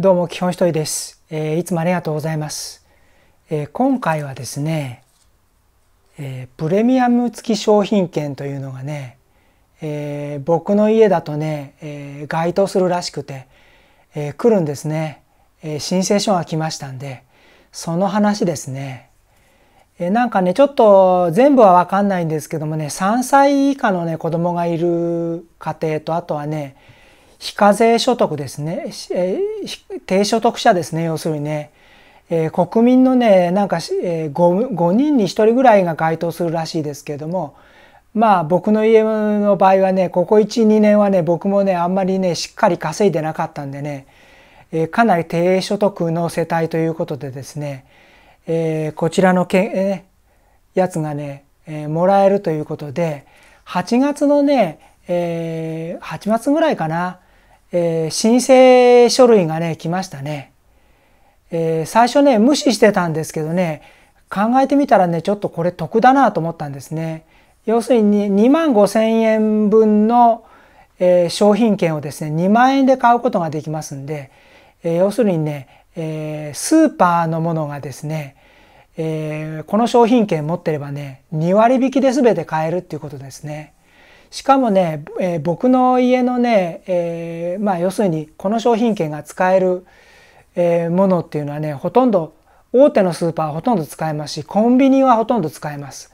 どうも基本一人です、えー、いつもありがとうございます、えー、今回はですね、えー、プレミアム付き商品券というのがね、えー、僕の家だとね、えー、該当するらしくて、えー、来るんですね、えー、申請書が来ましたんでその話ですねえなんかねちょっと全部は分かんないんですけどもね3歳以下のね子供がいる家庭とあとはね非課税所得ですね、えー、低所得者ですね要するにね、えー、国民のねなんか、えー5、5, 人に1人ぐらいが該当するらしいですけれどもまあ僕の家の場合はねここ12年はね僕もねあんまりねしっかり稼いでなかったんでね、えー、かなり低所得の世帯ということでですね、えー、こちらのけ、えー、やつがね、えー、もらえるということで8月のね、えー、8月ぐらいかなえー、申請書類がね、来ましたね。えー、最初ね、無視してたんですけどね、考えてみたらね、ちょっとこれ得だなと思ったんですね。要するに2万5千円分の、えー、商品券をですね、2万円で買うことができますんで、えー、要するにね、えー、スーパーのものがですね、えー、この商品券持ってればね、2割引きで全て買えるっていうことですね。しかもね、えー、僕の家のね、えー、まあ要するにこの商品券が使える、えー、ものっていうのはねほとんど大手のスーパーはほとんど使えますしコンビニはほとんど使えます。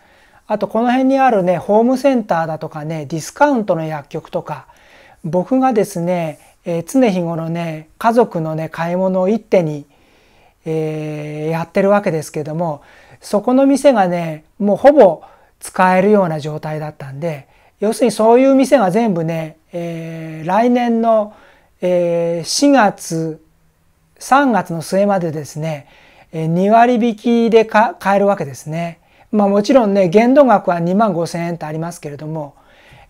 あとこの辺にあるねホームセンターだとかねディスカウントの薬局とか僕がですね、えー、常日頃ね家族のね買い物を一手に、えー、やってるわけですけどもそこの店がねもうほぼ使えるような状態だったんで要するにそういう店が全部ね、えー、来年の、えー、4月3月の末までですね、えー、2割引きで買えるわけですね。まあもちろんね限度額は2万5千円ってありますけれども、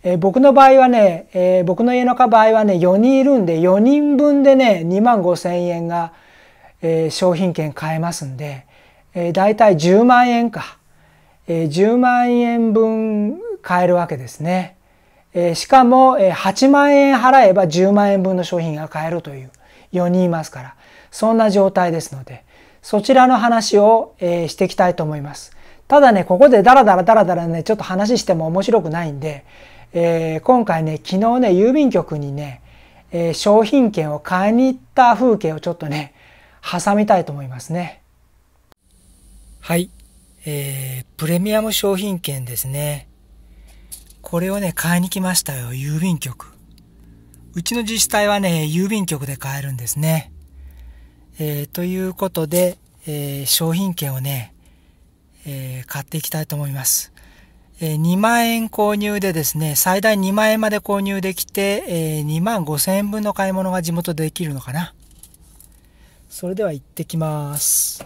えー、僕の場合はね、えー、僕の家の場合はね4人いるんで4人分でね2万5千円が、えー、商品券買えますんで、えー、たい10万円か、えー、10万円分買えるわけですね。えしかも、え8万円払えば10万円分の商品が買えるという4人いますから、そんな状態ですので、そちらの話を、えしていきたいと思います。ただね、ここでダラダラダラダラね、ちょっと話しても面白くないんで、えー、今回ね、昨日ね、郵便局にね、えー、商品券を買いに行った風景をちょっとね、挟みたいと思いますね。はい。えー、プレミアム商品券ですね。これをね、買いに来ましたよ、郵便局。うちの自治体はね、郵便局で買えるんですね。えー、ということで、えー、商品券をね、えー、買っていきたいと思います。え2万円購入でですね、最大2万円まで購入できて、え2万5千円分の買い物が地元でできるのかな。それでは行ってきます。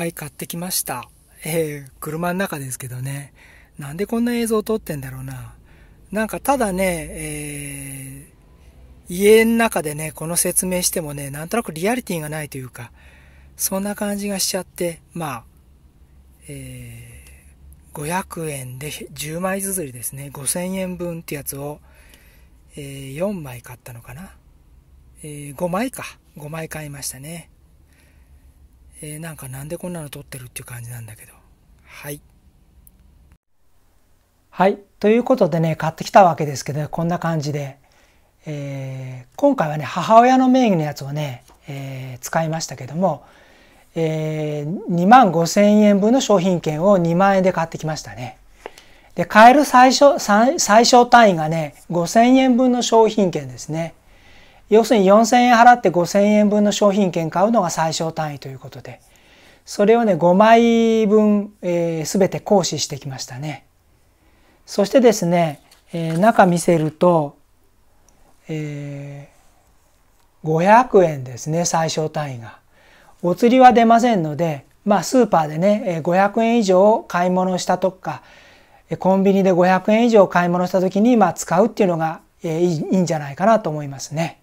はい、買ってきました。えー、車の中ですけどね。なんでこんな映像を撮ってんだろうな。なんかただね、えー、家の中でね、この説明してもね、なんとなくリアリティがないというか、そんな感じがしちゃって、まあ、えー、500円で10枚ずつですね、5000円分ってやつを、えー、4枚買ったのかな。えー、5枚か。5枚買いましたね。えー、なんかなんでこんなの撮ってるっていう感じなんだけどはいはいということでね買ってきたわけですけどこんな感じで、えー、今回はね母親の名義のやつをね、えー、使いましたけども、えー、2万5,000円分の商品券を2万円で買ってきましたね。で買える最小最小単位がね5,000円分の商品券ですね。要するに4,000円払って5,000円分の商品券買うのが最小単位ということでそれをね5枚分、えー、全て行使してきましたね。そしてですね、えー、中見せると、えー、500円ですね最小単位が。お釣りは出ませんので、まあ、スーパーでね500円以上買い物したとかコンビニで500円以上買い物した時に、まあ、使うっていうのがいいんじゃないかなと思いますね。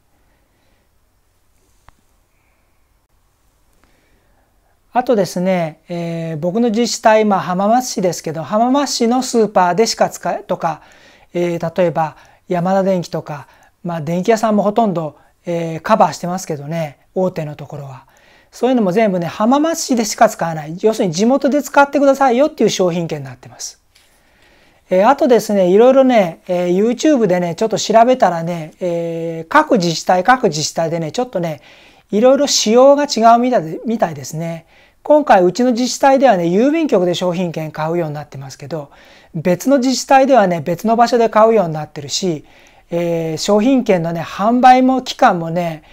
あとですね、えー、僕の自治体、今浜松市ですけど、浜松市のスーパーでしか使え、とか、えー、例えば、山田電機とか、まあ、電気屋さんもほとんど、えー、カバーしてますけどね、大手のところは。そういうのも全部ね、浜松市でしか使わない。要するに地元で使ってくださいよっていう商品券になってます。えー、あとですね、いろいろね、えー、YouTube でね、ちょっと調べたらね、えー、各自治体、各自治体でね、ちょっとね、いろいろ仕様が違うみたいみたいですね。今回うちの自治体ではね、郵便局で商品券買うようになってますけど、別の自治体ではね、別の場所で買うようになってるし、えー、商品券のね、販売も期間もね、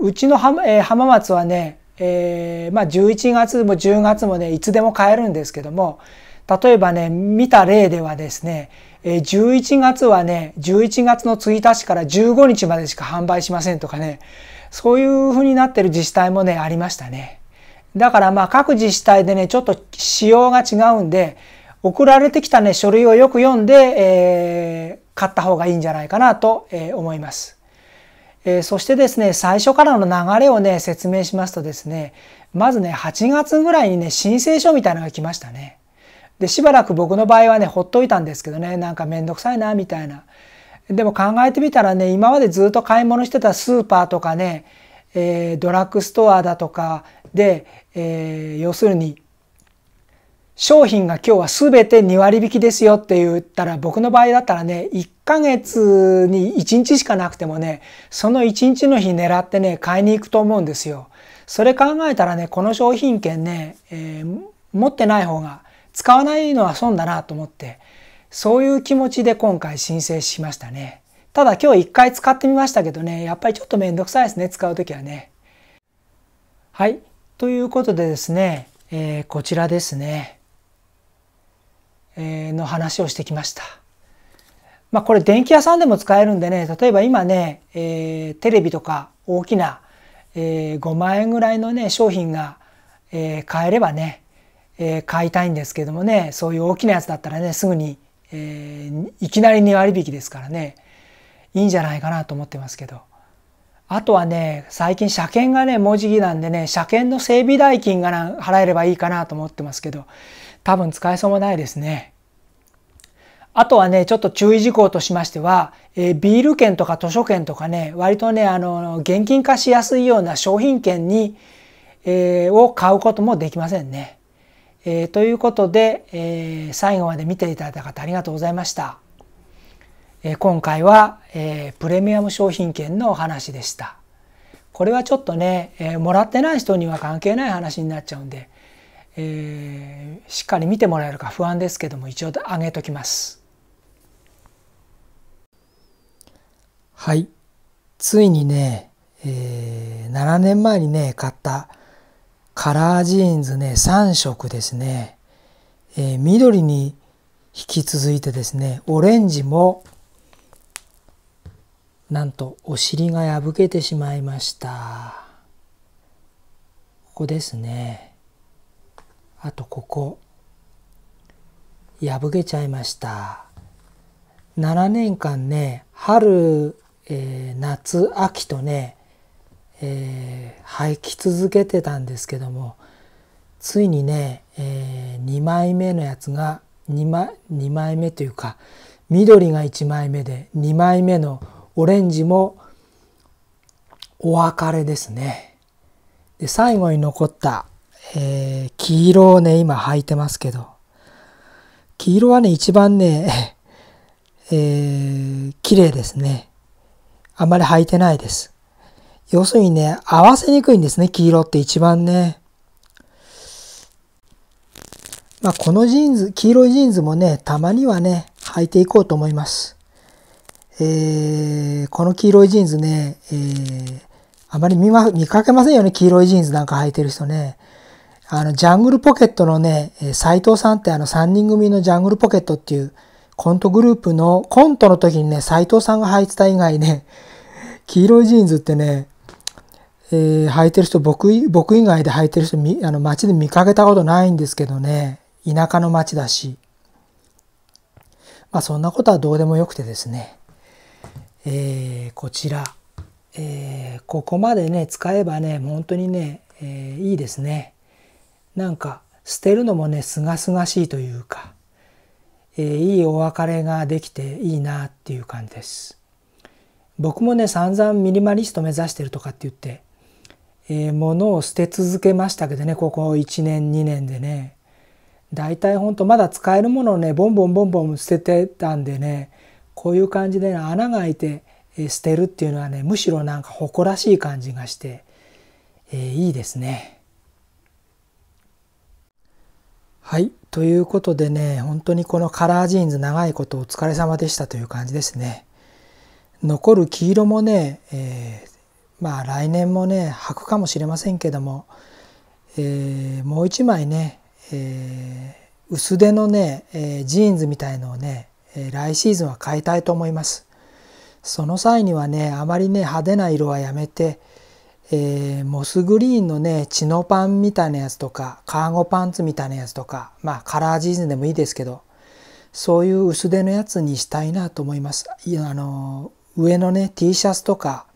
うちの浜,、えー、浜松はね、えー、まあ11月も10月もね、いつでも買えるんですけども、例えばね、見た例ではですね、えー、11月はね、11月の1日から15日までしか販売しませんとかね、そういうふうになってる自治体もね、ありましたね。だからまあ各自治体でね、ちょっと仕様が違うんで、送られてきたね、書類をよく読んで、えー、買った方がいいんじゃないかなと思います。えー、そしてですね、最初からの流れをね、説明しますとですね、まずね、8月ぐらいにね、申請書みたいなのが来ましたね。で、しばらく僕の場合はね、ほっといたんですけどね、なんかめんどくさいな、みたいな。でも考えてみたらね、今までずっと買い物してたスーパーとかね、えー、ドラッグストアだとか、で、えー、要するに商品が今日は全て2割引きですよって言ったら僕の場合だったらね1ヶ月に1日しかなくてもねその1日の日狙ってね買いに行くと思うんですよ。それ考えたらねこの商品券ね、えー、持ってない方が使わないのは損だなと思ってそういう気持ちで今回申請しましたね。ただ今日1回使ってみましたけどねやっぱりちょっとめんどくさいですね使う時はね。はいということでですね、えー、こちらですね、えー、の話をしてきました。まあこれ電気屋さんでも使えるんでね、例えば今ね、えー、テレビとか大きな、えー、5万円ぐらいのね、商品が、えー、買えればね、えー、買いたいんですけどもね、そういう大きなやつだったらね、すぐに、えー、いきなり2割引きですからね、いいんじゃないかなと思ってますけど。あとはね、最近車検がね、文字儀なんでね、車検の整備代金が払えればいいかなと思ってますけど、多分使えそうもないですね。あとはね、ちょっと注意事項としましては、えー、ビール券とか図書券とかね、割とね、あの、現金化しやすいような商品券に、えー、を買うこともできませんね。えー、ということで、え最後まで見ていただいた方ありがとうございました。今回は、えプレミアム商品券のお話でした。これはちょっとね、えもらってない人には関係ない話になっちゃうんで、えー、しっかり見てもらえるか不安ですけども一応上げときます。はい。ついにね、えー、7年前にね、買ったカラージーンズね、3色ですね。えー、緑に引き続いてですね、オレンジもなんとお尻が破けてしまいましたここですねあとここ破けちゃいました7年間ね春、えー、夏秋とね、えー、履き続けてたんですけどもついにね、えー、2枚目のやつが2枚 ,2 枚目というか緑が1枚目で2枚目のオレンジもお別れですね。で、最後に残った、えー、黄色をね、今履いてますけど、黄色はね、一番ね、えー、綺麗ですね。あんまり履いてないです。要するにね、合わせにくいんですね、黄色って一番ね。まあ、このジーンズ、黄色いジーンズもね、たまにはね、履いていこうと思います。えー、この黄色いジーンズね、えー、あまり見,、ま、見かけませんよね黄色いジーンズなんか履いてる人ねあのジャングルポケットのね斎藤さんってあの3人組のジャングルポケットっていうコントグループのコントの時にね斎藤さんが履いてた以外ね 黄色いジーンズってね、えー、履いてる人僕僕以外で履いてる人あの街で見かけたことないんですけどね田舎の街だしまあそんなことはどうでもよくてですねえー、こちら、えー、ここまでね使えばね本当にね、えー、いいですねなんか捨てるのもねすがすがしいというか、えいいお別れができていいなっていう感じです僕もね散々ミニマリスト目指してるとかって言って、え物を捨て続けましたけどねここ1年2年でね大体ほんとまだ使えるものをねボンボンボンボン捨ててたんでねこういう感じで、ね、穴が開いて、え捨てるっていうのはねむしろなんか誇らしい感じがして、えー、いいですね。はいということでね本当にこのカラージーンズ長いことお疲れ様でしたという感じですね。残る黄色もね、えー、まあ来年もね履くかもしれませんけども、えー、もう一枚ね、え薄手のね、えジーンズみたいのをねえ来シーズンは変えたいと思います。その際にはね、あまりね、派手な色はやめて、えー、モスグリーンのね、チノパンみたいなやつとか、カーゴパンツみたいなやつとか、まあカラージーズでもいいですけど、そういう薄手のやつにしたいなと思います。あの、上のね、T シャツとか、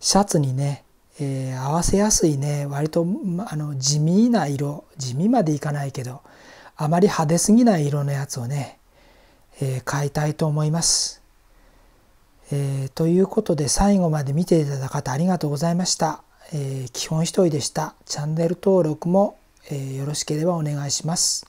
シャツにね、えー、合わせやすいね、割と、あの、地味な色、地味までいかないけど、あまり派手すぎない色のやつをね、えー、変えたいと思います。えー、ということで最後まで見ていただいた方ありがとうございました。えー、基本一人でした。チャンネル登録も、えよろしければお願いします。